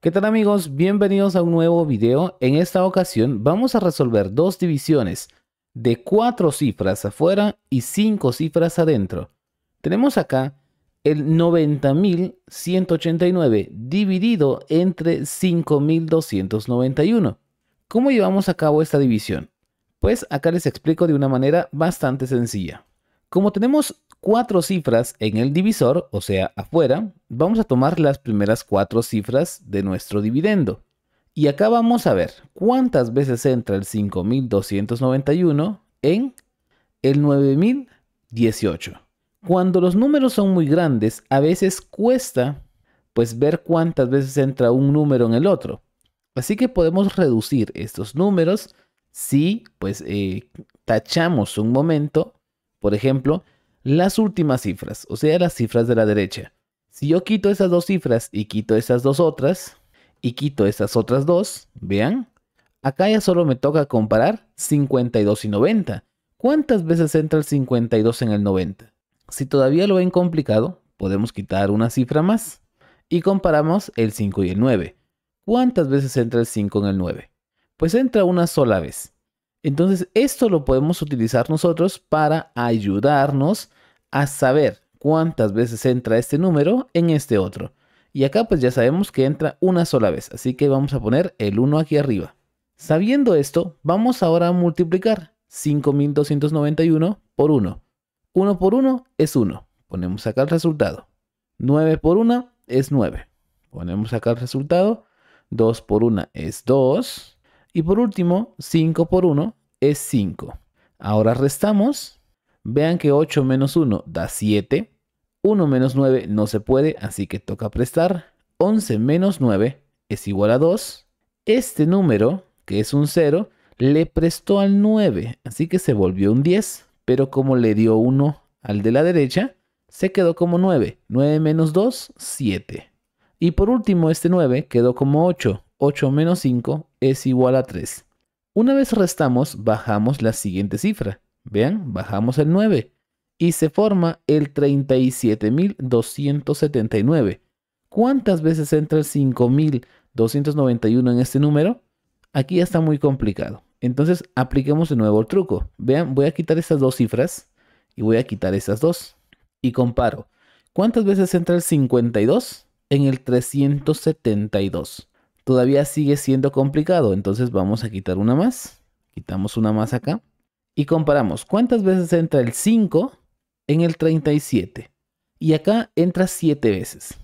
¿Qué tal amigos? Bienvenidos a un nuevo video. En esta ocasión vamos a resolver dos divisiones de cuatro cifras afuera y cinco cifras adentro. Tenemos acá el 90.189 dividido entre 5.291. ¿Cómo llevamos a cabo esta división? Pues acá les explico de una manera bastante sencilla. Como tenemos cuatro cifras en el divisor, o sea, afuera, vamos a tomar las primeras cuatro cifras de nuestro dividendo. Y acá vamos a ver cuántas veces entra el 5291 en el 9018. Cuando los números son muy grandes, a veces cuesta pues ver cuántas veces entra un número en el otro. Así que podemos reducir estos números si pues eh, tachamos un momento, por ejemplo, las últimas cifras, o sea, las cifras de la derecha. Si yo quito esas dos cifras y quito esas dos otras, y quito esas otras dos, vean, acá ya solo me toca comparar 52 y 90. ¿Cuántas veces entra el 52 en el 90? Si todavía lo ven complicado, podemos quitar una cifra más y comparamos el 5 y el 9. ¿Cuántas veces entra el 5 en el 9? Pues entra una sola vez. Entonces esto lo podemos utilizar nosotros para ayudarnos a saber cuántas veces entra este número en este otro. Y acá pues ya sabemos que entra una sola vez, así que vamos a poner el 1 aquí arriba. Sabiendo esto, vamos ahora a multiplicar 5291 por 1. 1 por 1 es 1. Ponemos acá el resultado. 9 por 1 es 9. Ponemos acá el resultado. 2 por 1 es 2. Y por último, 5 por 1 es 5. Ahora restamos Vean que 8 menos 1 da 7. 1 menos 9 no se puede, así que toca prestar. 11 menos 9 es igual a 2. Este número, que es un 0, le prestó al 9, así que se volvió un 10. Pero como le dio 1 al de la derecha, se quedó como 9. 9 menos 2, 7. Y por último, este 9 quedó como 8. 8 menos 5 es igual a 3. Una vez restamos, bajamos la siguiente cifra. Vean, bajamos el 9 y se forma el 37.279. ¿Cuántas veces entra el 5.291 en este número? Aquí ya está muy complicado. Entonces apliquemos de nuevo el truco. Vean, voy a quitar estas dos cifras y voy a quitar estas dos. Y comparo. ¿Cuántas veces entra el 52 en el 372? Todavía sigue siendo complicado, entonces vamos a quitar una más. Quitamos una más acá y comparamos cuántas veces entra el 5 en el 37. Y acá entra 7 veces.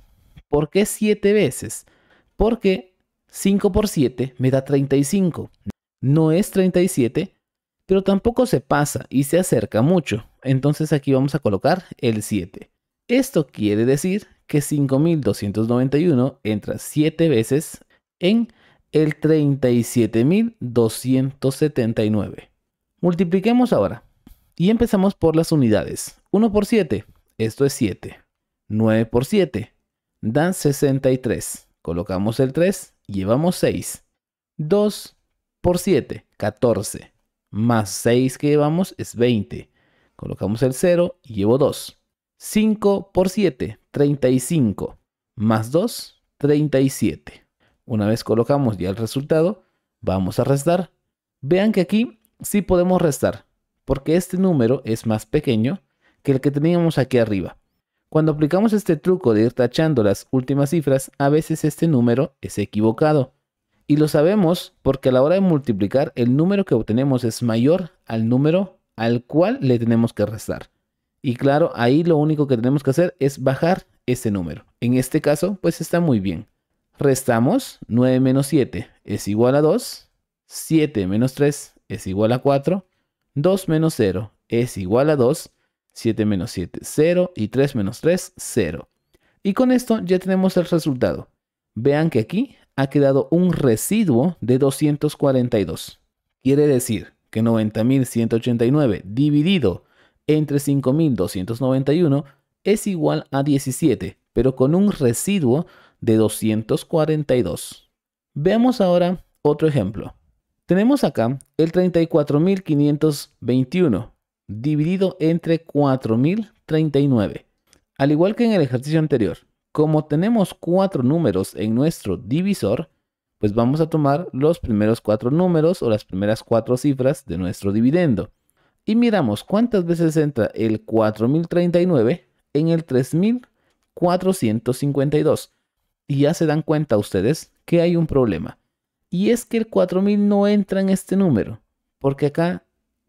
¿Por qué 7 veces? Porque 5 por 7 me da 35. No es 37, pero tampoco se pasa y se acerca mucho. Entonces aquí vamos a colocar el 7. Esto quiere decir que 5291 entra 7 veces en el 37279. Multipliquemos ahora. Y empezamos por las unidades. 1 por 7, esto es 7. 9 por 7, dan 63. Colocamos el 3, llevamos 6. 2 por 7, 14. Más 6 que llevamos es 20. Colocamos el 0 y llevo 2. 5 por 7, 35. Más 2, 37. Una vez colocamos ya el resultado, vamos a restar. Vean que aquí sí podemos restar, porque este número es más pequeño que el que teníamos aquí arriba. Cuando aplicamos este truco de ir tachando las últimas cifras, a veces este número es equivocado. Y lo sabemos porque a la hora de multiplicar, el número que obtenemos es mayor al número al cual le tenemos que restar. Y claro, ahí lo único que tenemos que hacer es bajar ese número. En este caso, pues está muy bien. Restamos 9 menos 7 es igual a 2. 7 menos 3 es igual a 4. 2 menos 0 es igual a 2. 7 menos 7, 0. Y 3 menos 3, 0. Y con esto ya tenemos el resultado. Vean que aquí ha quedado un residuo de 242. Quiere decir que 90.189 dividido entre 5.291 es igual a 17, pero con un residuo de 242. Veamos ahora otro ejemplo. Tenemos acá el 34.521 dividido entre 4.039. Al igual que en el ejercicio anterior, como tenemos cuatro números en nuestro divisor, pues vamos a tomar los primeros cuatro números o las primeras cuatro cifras de nuestro dividendo. Y miramos cuántas veces entra el 4039 en el 3452. Y ya se dan cuenta ustedes que hay un problema. Y es que el 4000 no entra en este número, porque acá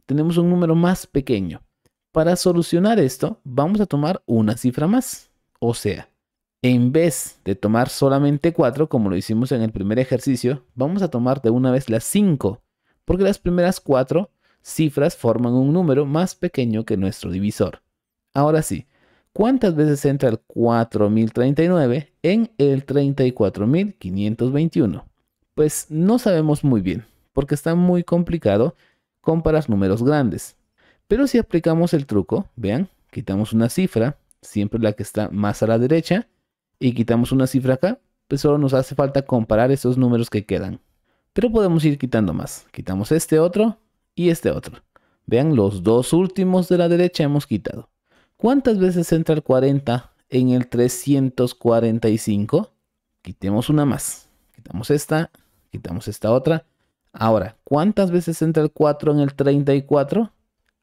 tenemos un número más pequeño. Para solucionar esto, vamos a tomar una cifra más. O sea, en vez de tomar solamente 4, como lo hicimos en el primer ejercicio, vamos a tomar de una vez las 5, porque las primeras 4 cifras forman un número más pequeño que nuestro divisor. Ahora sí, ¿cuántas veces entra el 4039 en el 34521? Pues no sabemos muy bien, porque está muy complicado comparar números grandes. Pero si aplicamos el truco, vean, quitamos una cifra, siempre la que está más a la derecha, y quitamos una cifra acá, pues solo nos hace falta comparar esos números que quedan. Pero podemos ir quitando más. Quitamos este otro y este otro. Vean, los dos últimos de la derecha hemos quitado. ¿Cuántas veces entra el 40 en el 345? Quitemos una más. Quitamos esta Quitamos esta otra. Ahora, ¿cuántas veces entra el 4 en el 34?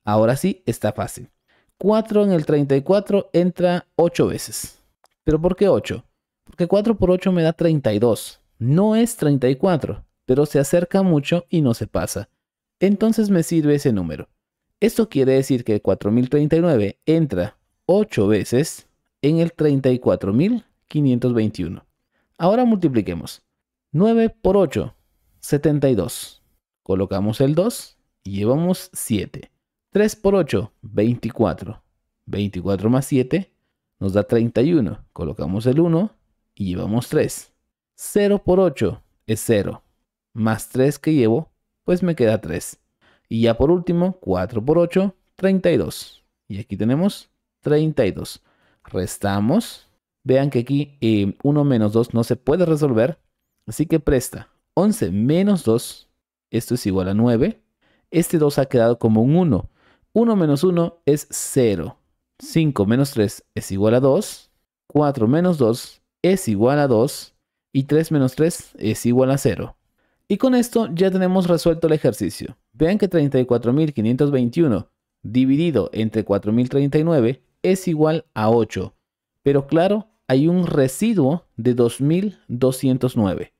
Ahora sí, está fácil. 4 en el 34 entra 8 veces. ¿Pero por qué 8? Porque 4 por 8 me da 32. No es 34, pero se acerca mucho y no se pasa. Entonces me sirve ese número. Esto quiere decir que 4039 entra 8 veces en el 34521. Ahora multipliquemos. 9 por 8, 72. Colocamos el 2 y llevamos 7. 3 por 8, 24. 24 más 7 nos da 31. Colocamos el 1 y llevamos 3. 0 por 8 es 0. Más 3 que llevo, pues me queda 3. Y ya por último, 4 por 8, 32. Y aquí tenemos 32. Restamos. Vean que aquí 1 eh, menos 2 no se puede resolver Así que presta 11 menos 2, esto es igual a 9. Este 2 ha quedado como un 1. 1 menos 1 es 0. 5 menos 3 es igual a 2. 4 menos 2 es igual a 2. Y 3 menos 3 es igual a 0. Y con esto ya tenemos resuelto el ejercicio. Vean que 34.521 dividido entre 4.039 es igual a 8. Pero claro, hay un residuo de 2209.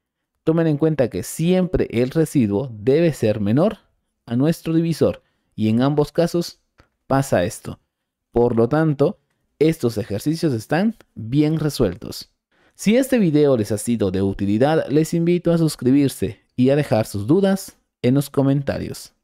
Tomen en cuenta que siempre el residuo debe ser menor a nuestro divisor y en ambos casos pasa esto. Por lo tanto, estos ejercicios están bien resueltos. Si este video les ha sido de utilidad, les invito a suscribirse y a dejar sus dudas en los comentarios.